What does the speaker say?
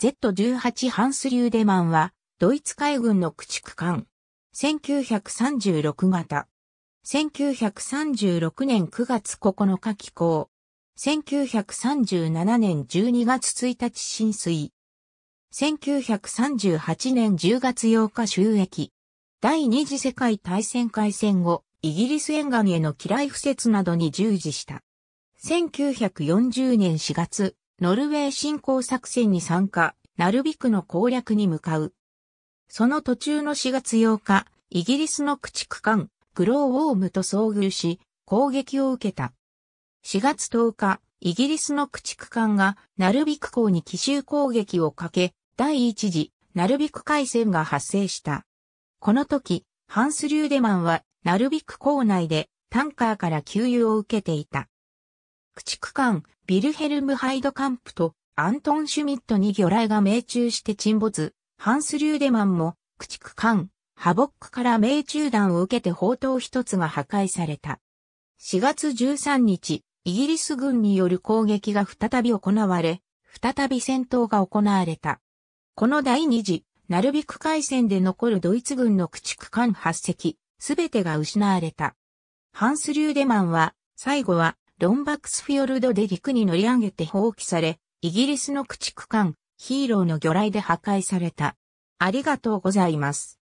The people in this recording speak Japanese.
Z18 ハンス・リューデマンは、ドイツ海軍の駆逐艦。1936型。1936年9月9日寄港。1937年12月1日浸水。1938年10月8日収益。第二次世界大戦開戦後、イギリス沿岸への機雷敷設などに従事した。1940年4月、ノルウェー侵攻作戦に参加、ナルビクの攻略に向かう。その途中の4月8日、イギリスの駆逐艦、グローウォームと遭遇し、攻撃を受けた。4月10日、イギリスの駆逐艦が、ナルビク港に奇襲攻撃をかけ、第一次、ナルビク海戦が発生した。この時、ハンス・リューデマンは、ナルビク港内で、タンカーから給油を受けていた。駆逐艦、ビルヘルム・ハイドカンプとアントン・シュミットに魚雷が命中して沈没、ハンス・リューデマンも駆逐艦、ハボックから命中弾を受けて砲塔一つが破壊された。4月13日、イギリス軍による攻撃が再び行われ、再び戦闘が行われた。この第二次、ナルビク海戦で残るドイツ軍の駆逐艦8隻、すべてが失われた。ハンス・リューデマンは、最後はロンバックスフィヨルドで陸に乗り上げて放棄され、イギリスの駆逐艦、ヒーローの魚雷で破壊された。ありがとうございます。